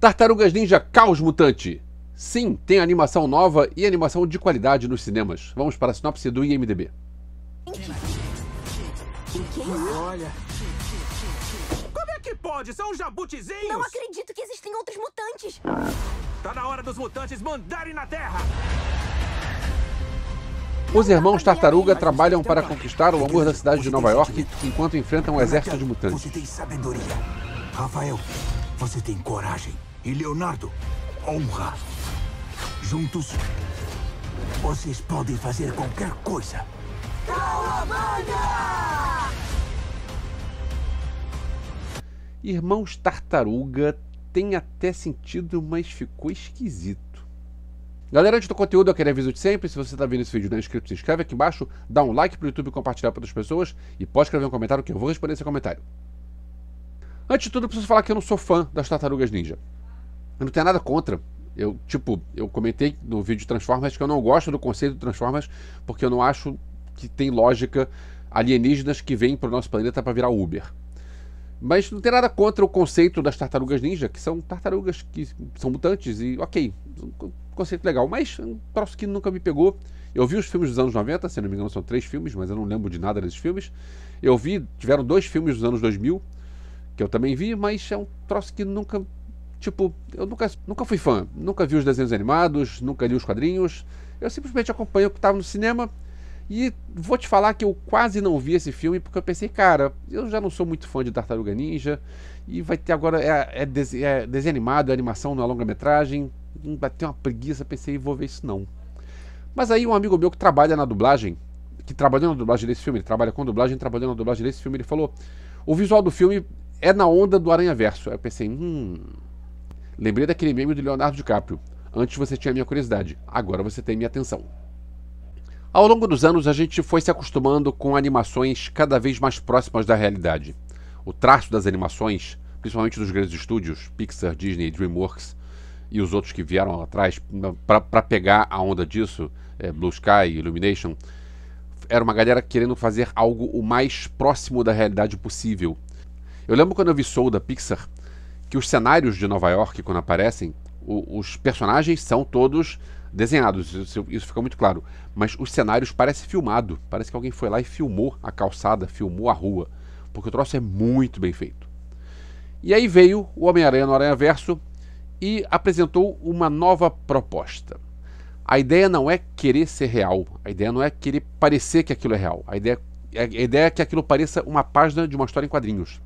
Tartarugas Ninja Caos Mutante. Sim, tem animação nova e animação de qualidade nos cinemas. Vamos para a sinopse do IMDB. Olha. Como é que pode? São jabutizinhos? Não acredito que existem outros mutantes. Tá na hora dos mutantes mandarem na Terra. Os irmãos Tartaruga trabalham para conquistar o amor da cidade de Nova York enquanto enfrentam um exército de mutantes. Você tem sabedoria. Rafael, você tem coragem e Leonardo, honra. Juntos, vocês podem fazer qualquer coisa. Calabanga! Irmãos Tartaruga tem até sentido, mas ficou esquisito. Galera, antes do conteúdo, eu queria aviso de sempre. Se você está vendo esse vídeo e não é inscrito, se inscreve aqui embaixo, dá um like para o YouTube compartilhar para outras pessoas e pode escrever um comentário que eu vou responder esse comentário. Antes de tudo, preciso falar que eu não sou fã das tartarugas ninja. Eu não tenho nada contra. Eu, tipo, eu comentei no vídeo Transformers que eu não gosto do conceito de Transformers porque eu não acho que tem lógica alienígenas que vêm para o nosso planeta para virar Uber. Mas não tem nada contra o conceito das tartarugas ninja, que são tartarugas que são mutantes e ok, um conceito legal, mas um troço que nunca me pegou. Eu vi os filmes dos anos 90, se não me engano são três filmes, mas eu não lembro de nada desses filmes. Eu vi, tiveram dois filmes dos anos 2000, que eu também vi, mas é um troço que nunca Tipo, eu nunca, nunca fui fã, nunca vi os desenhos animados, nunca li os quadrinhos. Eu simplesmente acompanho o que estava tá no cinema. E vou te falar que eu quase não vi esse filme porque eu pensei, cara, eu já não sou muito fã de Tartaruga Ninja. E vai ter agora. É, é, é desenho animado, é animação, não é longa-metragem. Hum, vai ter uma preguiça, pensei, vou ver isso não. Mas aí um amigo meu que trabalha na dublagem, que trabalhou na dublagem desse filme, ele trabalha com dublagem, trabalhou na dublagem desse filme, ele falou: o visual do filme é na onda do Aranha Verso. Aí eu pensei, hum, Lembrei daquele meme do Leonardo DiCaprio. Antes você tinha minha curiosidade, agora você tem minha atenção. Ao longo dos anos, a gente foi se acostumando com animações cada vez mais próximas da realidade. O traço das animações, principalmente dos grandes estúdios, Pixar, Disney, DreamWorks e os outros que vieram lá atrás, para pegar a onda disso, é, Blue Sky, Illumination, era uma galera querendo fazer algo o mais próximo da realidade possível. Eu lembro quando eu vi Soul da Pixar, que os cenários de Nova York, quando aparecem, o, os personagens são todos desenhados, isso, isso fica muito claro. Mas os cenários parecem filmado, parece que alguém foi lá e filmou a calçada, filmou a rua, porque o troço é muito bem feito. E aí veio o Homem-Aranha no Aranha Verso e apresentou uma nova proposta. A ideia não é querer ser real, a ideia não é querer parecer que aquilo é real, a ideia, a ideia é que aquilo pareça uma página de uma história em quadrinhos.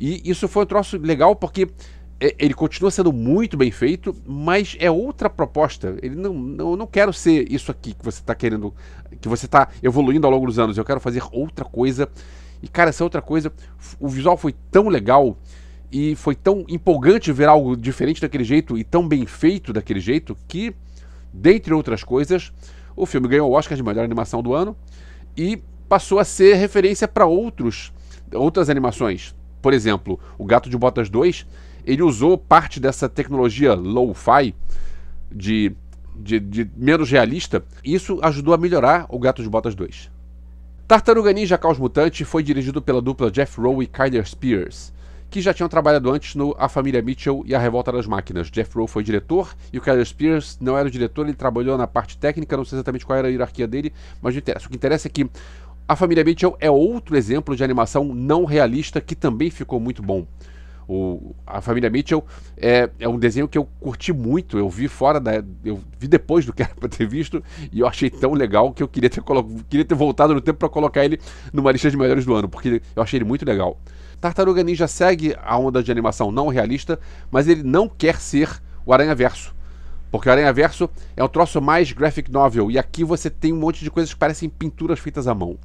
E isso foi um troço legal porque é, ele continua sendo muito bem feito, mas é outra proposta. Ele não, não, não quero ser isso aqui que você está querendo, que você está evoluindo ao longo dos anos. Eu quero fazer outra coisa. E cara, essa outra coisa, o visual foi tão legal e foi tão empolgante ver algo diferente daquele jeito e tão bem feito daquele jeito que, dentre outras coisas, o filme ganhou o Oscar de melhor animação do ano e passou a ser referência para outros outras animações por exemplo, o Gato de Botas 2, ele usou parte dessa tecnologia low-fi de, de, de, menos realista, e isso ajudou a melhorar o Gato de Botas 2. Tartaruga Ninja Caos Mutante foi dirigido pela dupla Jeff Rowe e Kyler Spears, que já tinham trabalhado antes no A Família Mitchell e A Revolta das Máquinas. Jeff Rowe foi diretor e o Kyler Spears não era o diretor, ele trabalhou na parte técnica, não sei exatamente qual era a hierarquia dele, mas não interessa. O que interessa é que a família Mitchell é outro exemplo de animação não realista que também ficou muito bom. O, a família Mitchell é, é, um desenho que eu curti muito. Eu vi fora da. Eu vi depois do que era pra ter visto. E eu achei tão legal que eu queria ter, queria ter voltado no tempo para colocar ele numa lista de melhores do ano, porque eu achei ele muito legal. Tartaruga Ninja segue a onda de animação não realista, mas ele não quer ser o Aranha Verso. Porque o Aranha Verso é um troço mais graphic novel. E aqui você tem um monte de coisas que parecem pinturas feitas à mão.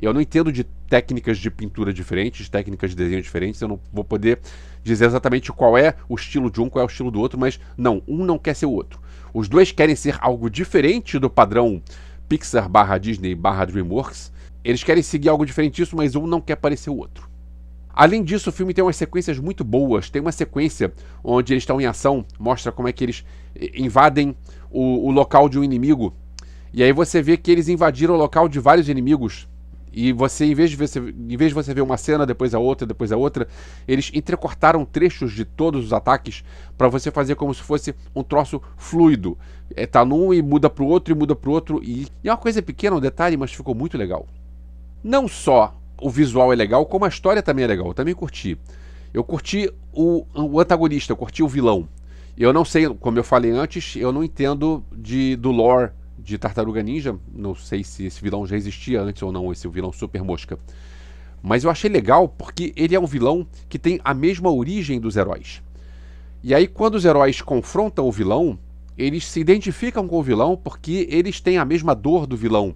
Eu não entendo de técnicas de pintura diferentes, técnicas de desenho diferentes. Eu não vou poder dizer exatamente qual é o estilo de um, qual é o estilo do outro, mas não, um não quer ser o outro. Os dois querem ser algo diferente do padrão Pixar barra Disney barra DreamWorks. Eles querem seguir algo diferente disso, mas um não quer parecer o outro. Além disso, o filme tem umas sequências muito boas. Tem uma sequência onde eles estão em ação, mostra como é que eles eh, invadem o, o local de um inimigo. E aí você vê que eles invadiram o local de vários inimigos. E você, em vez de, ver, em vez de você ver uma cena, depois a outra, depois a outra, eles entrecortaram trechos de todos os ataques para você fazer como se fosse um troço fluido. É, tá num e muda pro outro, e muda pro outro. E, e é uma coisa pequena, um detalhe, mas ficou muito legal. Não só o visual é legal, como a história também é legal. Eu também curti. Eu curti o, o antagonista, eu curti o vilão. Eu não sei, como eu falei antes, eu não entendo de, do lore de Tartaruga Ninja. Não sei se esse vilão já existia antes ou não, esse vilão Super Mosca. Mas eu achei legal porque ele é um vilão que tem a mesma origem dos heróis. E aí, quando os heróis confrontam o vilão, eles se identificam com o vilão porque eles têm a mesma dor do vilão.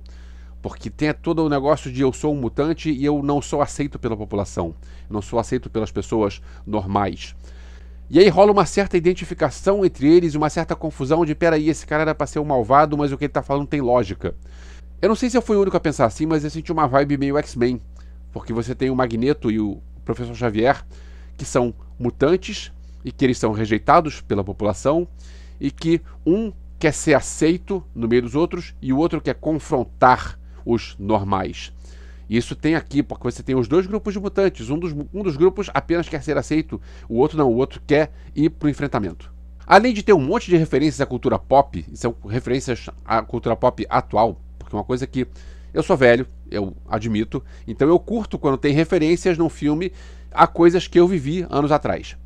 Porque tem todo o negócio de eu sou um mutante e eu não sou aceito pela população, não sou aceito pelas pessoas normais. E aí rola uma certa identificação entre eles, uma certa confusão de peraí, esse cara era pra ser um malvado, mas o que ele tá falando tem lógica. Eu não sei se eu fui o único a pensar assim, mas eu senti uma vibe meio X-Men. Porque você tem o Magneto e o Professor Xavier, que são mutantes e que eles são rejeitados pela população, e que um quer ser aceito no meio dos outros e o outro quer confrontar os normais. Isso tem aqui, porque você tem os dois grupos de mutantes. Um dos, um dos grupos apenas quer ser aceito, o outro não, o outro quer ir para o enfrentamento. Além de ter um monte de referências à cultura pop, são referências à cultura pop atual, porque é uma coisa que eu sou velho, eu admito, então eu curto quando tem referências num filme a coisas que eu vivi anos atrás.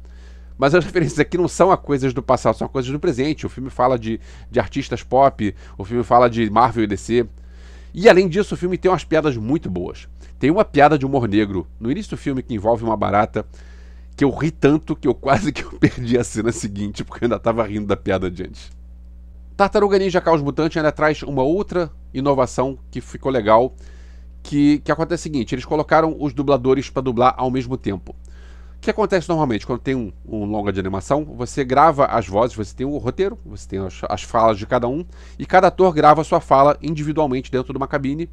Mas as referências aqui não são a coisas do passado, são coisas do presente. O filme fala de, de artistas pop, o filme fala de Marvel e DC. E além disso, o filme tem umas piadas muito boas. Tem uma piada de humor negro no início do filme que envolve uma barata que eu ri tanto que eu quase que eu perdi a cena seguinte porque eu ainda estava rindo da piada de antes. Tartaruga Ninja Caos Mutante ainda traz uma outra inovação que ficou legal, que, que acontece o seguinte, eles colocaram os dubladores para dublar ao mesmo tempo. O que acontece normalmente quando tem um, um, longa de animação? Você grava as vozes, você tem o roteiro, você tem as, as falas de cada um, e cada ator grava a sua fala individualmente dentro de uma cabine.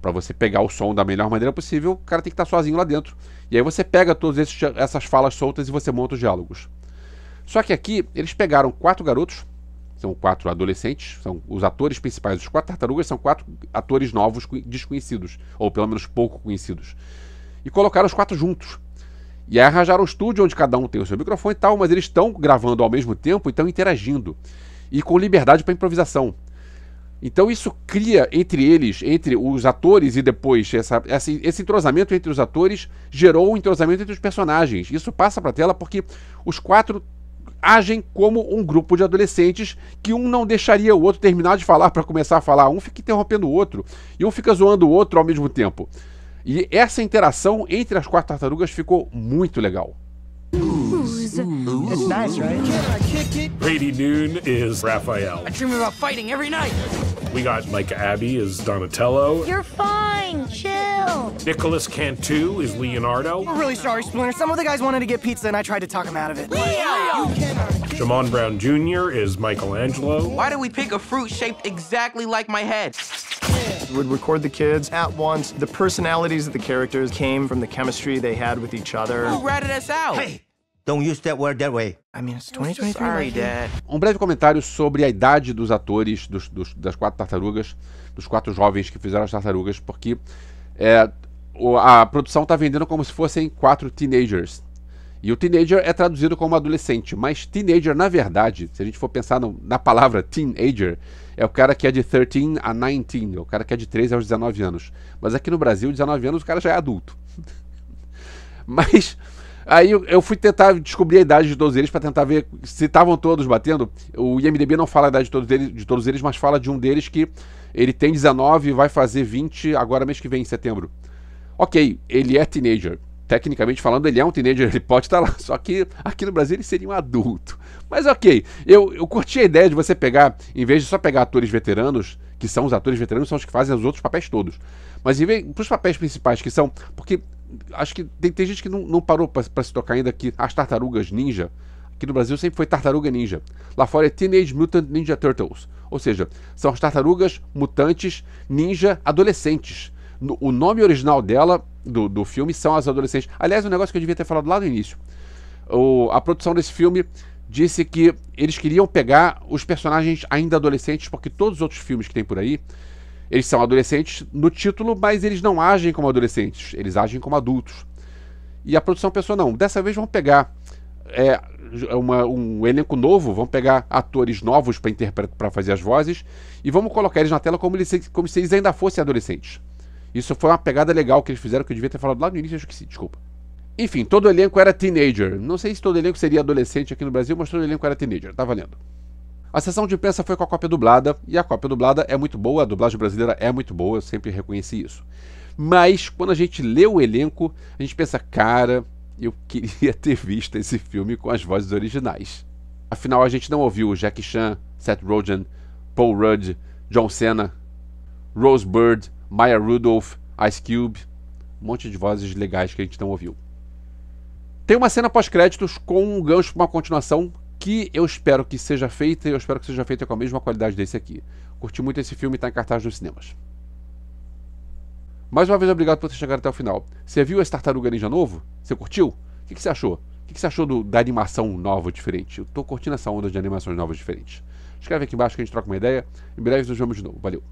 Para você pegar o som da melhor maneira possível, o cara tem que estar tá sozinho lá dentro. E aí você pega todas essas falas soltas e você monta os diálogos. Só que aqui eles pegaram quatro garotos, são quatro adolescentes, são os atores principais dos quatro tartarugas, são quatro atores novos desconhecidos, ou pelo menos pouco conhecidos. E colocaram os quatro juntos e aí arranjaram um estúdio onde cada um tem o seu microfone e tal, mas eles estão gravando ao mesmo tempo e estão interagindo. E com liberdade para improvisação. Então isso cria entre eles, entre os atores e depois essa, esse, esse entrosamento entre os atores gerou um entrosamento entre os personagens. Isso passa para tela porque os quatro agem como um grupo de adolescentes que um não deixaria o outro terminar de falar para começar a falar, um fica interrompendo o outro e um fica zoando o outro ao mesmo tempo. E essa interação entre as quatro tartarugas ficou muito legal. Brady Noon is Raphael. I dream about fighting every night. We got Mike Abbey is Donatello. You're fine. Chill. Nicholas Cantu is Leonardo. We're really sorry, Splinter. Some of the guys wanted to get pizza, and I tried to talk them out of it. Leo! Jamon Brown Jr. is Michelangelo. Why did we pick a fruit shaped exactly like my head? would record the kids at once. The personalities of the characters came from the chemistry they had with each other. Who ratted us out? Hey! Don't use that word that way. I mean, it's 2023. Sorry, Dad. Um breve comentário sobre a idade dos atores dos, dos, das quatro tartarugas, dos quatro jovens que fizeram as tartarugas, porque é, a produção está vendendo como se fossem quatro teenagers. E o teenager é traduzido como adolescente, mas teenager, na verdade, se a gente for pensar no, na palavra teenager, é o cara que é de 13 a 19, é o cara que é de 13 aos 19 anos. Mas aqui no Brasil, 19 anos, o cara já é adulto. mas aí eu, eu, fui tentar descobrir a idade de todos eles para tentar ver se estavam todos batendo. O IMDB não fala a idade de todos, eles, de todos eles, mas fala de um deles que ele tem 19 e vai fazer 20 agora mês que vem, em setembro. Ok, ele é teenager tecnicamente falando, ele é um teenager, ele pode estar tá lá. Só que aqui no Brasil ele seria um adulto. Mas ok, eu, eu curti a ideia de você pegar, em vez de só pegar atores veteranos, que são os atores veteranos, são os que fazem os outros papéis todos. Mas em vez, os papéis principais, que são. Porque acho que tem, tem gente que não, não parou para se tocar ainda que as tartarugas ninja. Aqui no Brasil sempre foi Tartaruga Ninja. Lá fora é Teenage Mutant Ninja Turtles. Ou seja, são as tartarugas mutantes ninja adolescentes. No, o nome original dela do, do filme são as adolescentes. Aliás, um negócio que eu devia ter falado lá no início. O, a produção desse filme disse que eles queriam pegar os personagens ainda adolescentes, porque todos os outros filmes que tem por aí, eles são adolescentes no título, mas eles não agem como adolescentes, eles agem como adultos. E a produção pensou, não, dessa vez vão pegar é, uma, um elenco novo, vão pegar atores novos para fazer as vozes e vamos colocar eles na tela como, eles, como se eles ainda fossem adolescentes. Isso foi uma pegada legal que eles fizeram, que eu devia ter falado lá no início, acho que sim, desculpa. Enfim, todo elenco era teenager. Não sei se todo elenco seria adolescente aqui no Brasil, mas todo elenco era teenager, tá valendo. A sessão de imprensa foi com a cópia dublada, e a cópia dublada é muito boa, a dublagem brasileira é muito boa, eu sempre reconheci isso. Mas, quando a gente lê o elenco, a gente pensa, cara, eu queria ter visto esse filme com as vozes originais. Afinal, a gente não ouviu Jack Chan, Seth Rogen, Paul Rudd, John Cena, Rose Bird, Maya Rudolph, Ice Cube, um monte de vozes legais que a gente não ouviu. Tem uma cena pós-créditos com um gancho para uma continuação que eu espero que seja feita e eu espero que seja feita com a mesma qualidade desse aqui. Curti muito esse filme e está em cartaz nos cinemas. Mais uma vez, obrigado por ter chegado até o final. Você viu esse Tartaruga Ninja novo? Você curtiu? O que, você achou? O que, você achou do, da animação nova diferente? Eu estou curtindo essa onda de animações novas diferentes. Escreve aqui embaixo que a gente troca uma ideia. Em breve nos vemos de novo. Valeu!